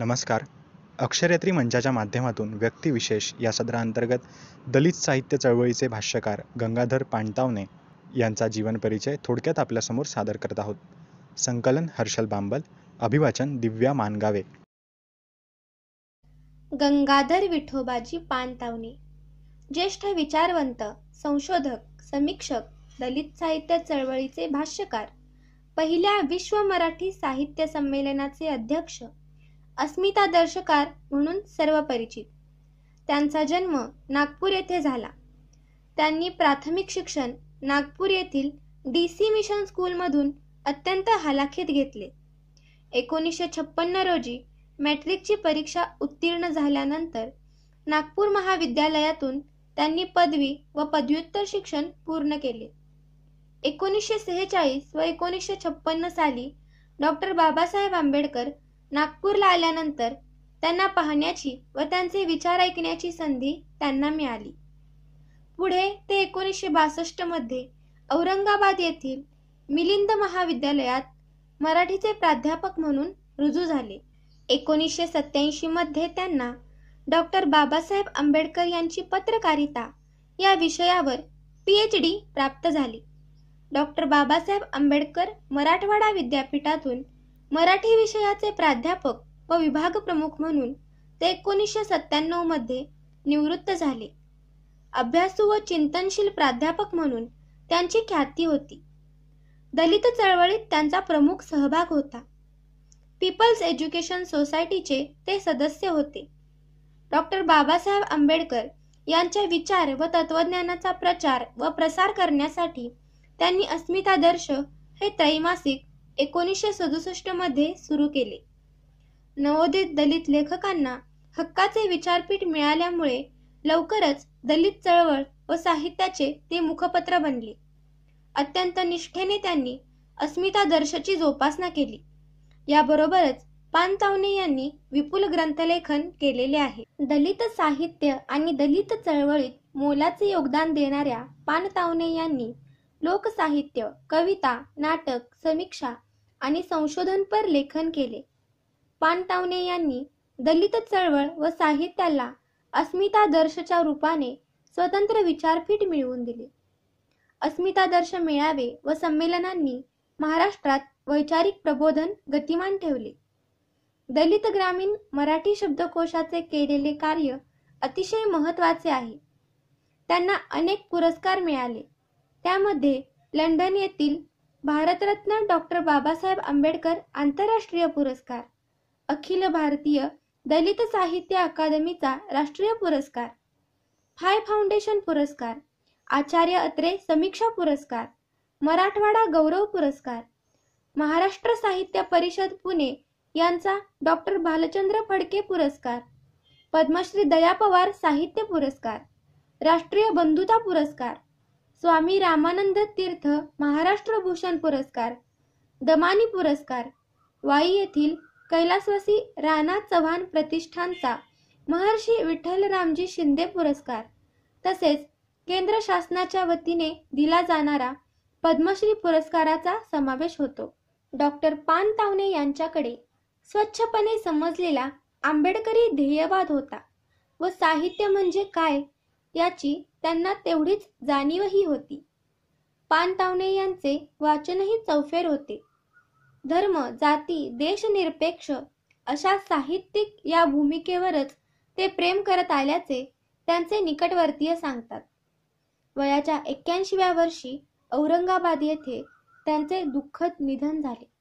नमस्कार अक्षरयात्री मंचाच्या माध्यमातून व्यक्तिविशेष या सदराअंतर्गत दलित साहित्य चळवळीचे भाष्यकार गंगाधर पाणतावणे यांचा जीवन परिचय थोडक्यात आपल्यासमोर सादर करत आहोत संकलन हर्षल बांबल अभिवाचन दिव्या मानगावे गंगाधर विठोबाजी पाणतावणे ज्येष्ठ विचारवंत संशोधक समीक्षक दलित साहित्य चळवळीचे भाष्यकार पहिल्या विश्व मराठी साहित्य संमेलनाचे अध्यक्ष अस्मिता दर्शकार म्हणून सर्व परिचित त्यांचा जन्म नागपूर येथे झाला त्यांनी प्राथमिक शिक्षण नागपूर येथील डी सी मिशन स्कूलमधून अत्यंत हालाखीत घेतले एकोणीसशे छप्पन्न रोजी मॅट्रिकची परीक्षा उत्तीर्ण झाल्यानंतर नागपूर महाविद्यालयातून त्यांनी पदवी व पदव्युत्तर शिक्षण पूर्ण केले एकोणीसशे सेहेचाळीस व एकोणीसशे छप्पन्न साली डॉक्टर बाबासाहेब आंबेडकर नागपूरला आल्यानंतर त्यांना पाहण्याची व त्यांचे विचार ऐकण्याची संधी त्यांना मिळाली पुढे ते एकोणीसशे मध्ये औरंगाबाद येथील मिलिंद महाविद्यालयात मराठीचे प्राध्यापक म्हणून रुजू झाले एकोणीसशे मध्ये त्यांना डॉक्टर बाबासाहेब आंबेडकर यांची पत्रकारिता या विषयावर पी एच डी प्राप्त झाली डॉक्टर बाबासाहेब आंबेडकर मराठवाडा विद्यापीठातून मराठी विषयाचे प्राध्यापक व विभाग प्रमुख म्हणून ते एकोणीसशे मध्ये निवृत्त झाले अभ्यासू व चिंतनशील प्राध्यापक म्हणून त्यांची ख्याती होती दलित चळवळीत त्यांचा प्रमुख सहभाग होता पीपल्स एज्युकेशन सोसायटीचे ते सदस्य होते डॉक्टर बाबासाहेब आंबेडकर यांच्या विचार व तत्वज्ञानाचा प्रचार व प्रसार करण्यासाठी त्यांनी अस्मितादर्श हे त्रैमासिक एकोणीसशे मध्ये सुरू केले नवोदित दलित लेखकांना हक्काचे विचारपीठ मिळाल्यामुळे लवकरच दलित चळवळ व साहित्याचे ते मुखपत्र बनले अत्यंत निष्ठेने त्यांनी अस्मिता दर्शची जोपासना केली याबरोबरच पानतावणे यांनी विपुल ग्रंथलेखन केलेले आहे दलित साहित्य आणि दलित चळवळीत मोलाचे योगदान देणाऱ्या पानतावणे यांनी लोकसाहित्य कविता नाटक समीक्षा आणि संशोधनपर लेखन केले पानतावणे यांनी दलित चळवळ व साहित्याला अस्मितादर्शच्या रूपाने स्वतंत्र विचारपीठ मिळवून अस्मिता अस्मितादर्श मेळावे व संमेलनांनी महाराष्ट्रात वैचारिक प्रबोधन गतिमान ठेवले दलित ग्रामीण मराठी शब्दकोशाचे केलेले कार्य अतिशय महत्त्वाचे आहे त्यांना अनेक पुरस्कार मिळाले त्यामध्ये लंडन येथील भारतरत्न डॉक्टर बाबासाहेब आंबेडकर आंतरराष्ट्रीय पुरस्कार अखिल भारतीय दलित साहित्य अकादमीचा राष्ट्रीय पुरस्कार फाय फाउंडेशन पुरस्कार आचार्य अत्रे समीक्षा पुरस्कार मराठवाडा गौरव पुरस्कार महाराष्ट्र साहित्य परिषद पुणे यांचा डॉक्टर भालचंद्र फडके पुरस्कार पद्मश्री दया पवार साहित्य पुरस्कार राष्ट्रीय बंधुता पुरस्कार स्वामी रामानंद तीर्थ महाराष्ट्र भूषण पुरस्कार दमानी पुरस्कार वाई येथील कैलासवासी राणा चव्हाण प्रतिष्ठानचा महर्षी विठ्ठल रामजी शिंदे पुरस्कार तसेच केंद्र शासनाच्या वतीने दिला जाणारा पद्मश्री पुरस्काराचा समावेश होतो डॉक्टर पान तावणे यांच्याकडे स्वच्छपणे समजलेला आंबेडकरी ध्येयवाद होता व साहित्य म्हणजे काय याची त्यांना तेवढीच जाणीवही होती पानतावणे यांचे वाचनही चौफेर होते धर्म जाती देशनिरपेक्ष अशा साहित्यिक या भूमिकेवरच ते प्रेम करत आल्याचे त्यांचे निकटवर्तीय सांगतात वयाच्या एक्क्याऐंशीव्या वर्षी औरंगाबाद येथे त्यांचे दुःखद निधन झाले